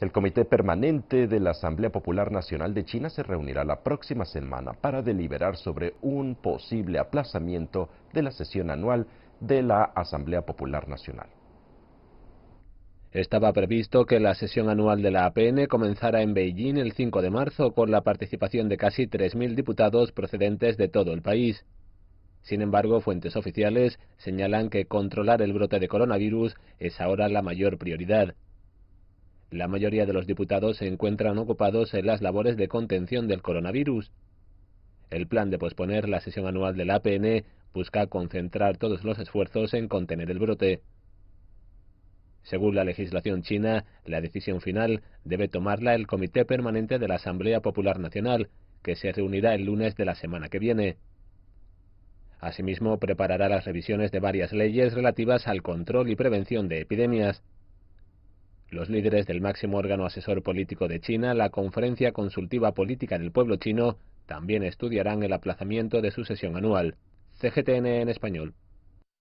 El Comité Permanente de la Asamblea Popular Nacional de China se reunirá la próxima semana para deliberar sobre un posible aplazamiento de la sesión anual de la Asamblea Popular Nacional. Estaba previsto que la sesión anual de la APN comenzara en Beijing el 5 de marzo con la participación de casi 3.000 diputados procedentes de todo el país. Sin embargo, fuentes oficiales señalan que controlar el brote de coronavirus es ahora la mayor prioridad. La mayoría de los diputados se encuentran ocupados en las labores de contención del coronavirus. El plan de posponer la sesión anual del APN busca concentrar todos los esfuerzos en contener el brote. Según la legislación china, la decisión final debe tomarla el Comité Permanente de la Asamblea Popular Nacional, que se reunirá el lunes de la semana que viene. Asimismo, preparará las revisiones de varias leyes relativas al control y prevención de epidemias. Los líderes del máximo órgano asesor político de China, la Conferencia Consultiva Política del Pueblo Chino, también estudiarán el aplazamiento de su sesión anual. CGTN en español.